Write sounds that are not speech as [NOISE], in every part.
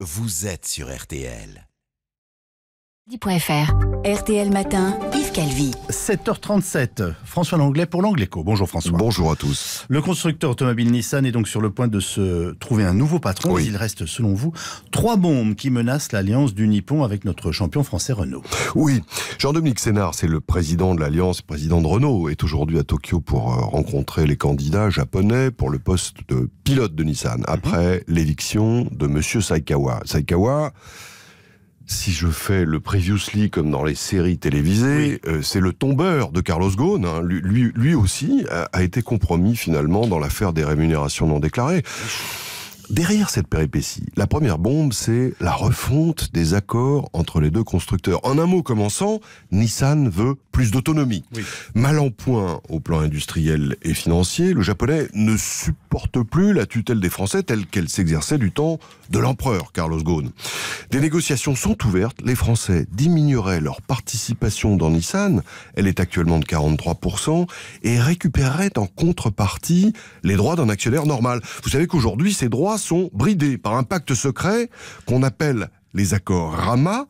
Vous êtes sur RTL. RTL Matin, Yves Calvi. 7h37, François Langlais pour l'Angleco. Bonjour François. Bonjour à tous. Le constructeur automobile Nissan est donc sur le point de se trouver un nouveau patron. Il reste, selon vous, trois bombes qui menacent l'alliance du Nippon avec notre champion français Renault. Oui, Jean-Dominique Sénard, c'est le président de l'alliance, président de Renault, est aujourd'hui à Tokyo pour euh, rencontrer les candidats japonais pour le poste de pilote de Nissan, après l'éviction de Monsieur Saikawa. Saikawa si je fais le previously comme dans les séries télévisées, euh, c'est le tombeur de Carlos Ghosn. Hein. Lui, lui, aussi a, été compromis finalement dans l'affaire des rémunérations non déclarées. Derrière cette péripétie, la première bombe, c'est la refonte des accords entre les deux constructeurs. En un mot commençant, Nissan veut plus d'autonomie. Mal en point au plan industriel et financier, le japonais ne supporte plus la tutelle des Français telle qu'elle s'exerçait du temps de l'empereur Carlos Ghosn. Des négociations sont ouvertes, les Français diminueraient leur participation dans Nissan, elle est actuellement de 43%, et récupéreraient en contrepartie les droits d'un actionnaire normal. Vous savez qu'aujourd'hui, ces droits sont bridés par un pacte secret qu'on appelle les accords Rama,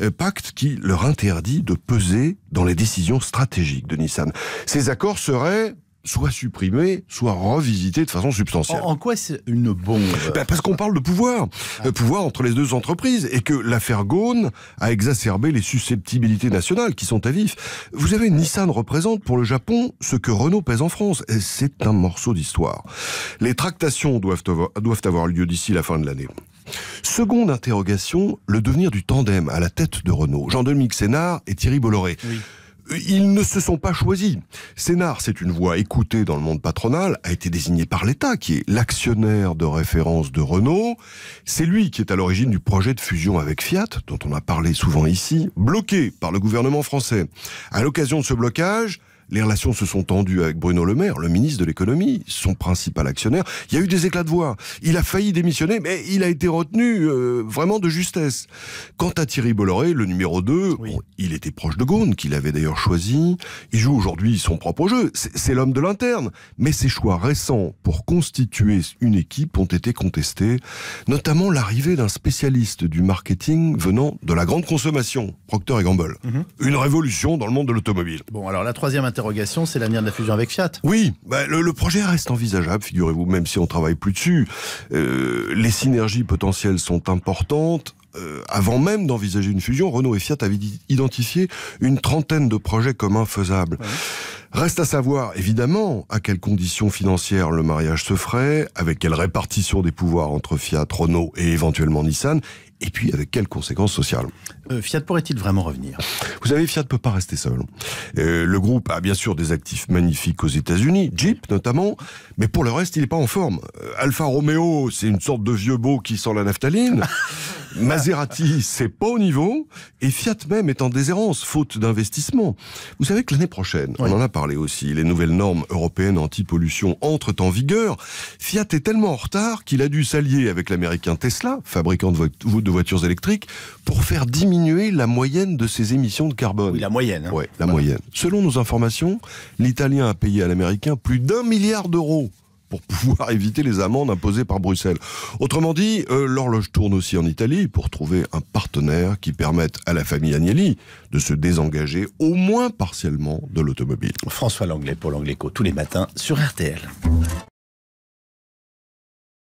euh, pacte qui leur interdit de peser dans les décisions stratégiques de Nissan. Ces accords seraient soit supprimé, soit revisité de façon substantielle. En, quoi c'est une bombe ben, Parce qu'on parle de pouvoir, ah. euh, pouvoir entre les deux entreprises, et que l'affaire Gaune a exacerbé les susceptibilités nationales qui sont à vif. Vous avez Nissan représente pour le Japon ce que Renault pèse en France, et c'est un morceau d'histoire. Les tractations doivent avoir, doivent avoir lieu d'ici la fin de l'année. Seconde interrogation, le devenir du tandem à la tête de Renault. jean denis Sénard et Thierry Bolloré. Oui ils ne se sont pas choisis. Sénard, c'est une voix écoutée dans le monde patronal, a été désigné par l'État, qui est l'actionnaire de référence de Renault. C'est lui qui est à l'origine du projet de fusion avec Fiat, dont on a parlé souvent ici, bloqué par le gouvernement français. À l'occasion de ce blocage, les relations se sont tendues avec Bruno Le Maire, le ministre de l'économie, son principal actionnaire. Il y a eu des éclats de voix. Il a failli démissionner, mais il a été retenu euh, vraiment de justesse. Quant à Thierry Bolloré, le numéro 2, il était proche de Gaune, qu'il avait d'ailleurs choisi. Il joue aujourd'hui son propre jeu. C'est l'homme de l'interne. Mais ses choix récents pour constituer une équipe ont été contestés, notamment l'arrivée d'un spécialiste du marketing venant de la grande consommation, Procter et Gamble. Mhm. Une révolution dans le monde de l'automobile. Bon, alors la troisième interrogation, c'est l'avenir de la fusion avec Fiat. Oui, bah, le, projet reste envisageable, figurez-vous, même si on travaille plus dessus. Euh, les synergies potentielles sont importantes. Euh, avant même d'envisager une fusion, Renault et Fiat avaient identifié une trentaine de projets communs faisables. Reste à savoir, évidemment, à quelles conditions financières le mariage se ferait, avec quelle répartition des pouvoirs entre Fiat, Renault et éventuellement Nissan, et puis avec quelles conséquences sociales. Euh, Fiat pourrait-il vraiment revenir Vous savez, Fiat ne peut pas rester seul. Euh, le groupe a bien sûr des actifs magnifiques aux États-Unis, Jeep notamment, mais pour le reste, il n'est pas en forme. Euh, Alfa Romeo, c'est une sorte de vieux beau qui sent la naphtaline. Maserati, c'est pas au niveau, et Fiat même est en déshérence, faute d'investissement. Vous savez que l'année prochaine, on en a parlé aussi, les nouvelles normes européennes anti-pollution entrent en vigueur. Fiat est tellement en retard qu'il a dû s'allier avec l'américain Tesla, fabricant de, voitures électriques, pour faire diminuer la moyenne de ses émissions de carbone. Oui, la moyenne. Hein. Oui, la moyenne. Selon nos informations, l'Italien a payé à l'américain plus d'un milliard d'euros pour pouvoir [LAUGHS] éviter les amendes imposées par Bruxelles. Autrement dit, euh, l'horloge tourne aussi en Italie pour trouver un partenaire qui permette à la famille Agnelli de se désengager au moins partiellement de l'automobile. François Langlais pour Co tous les matins sur RTL.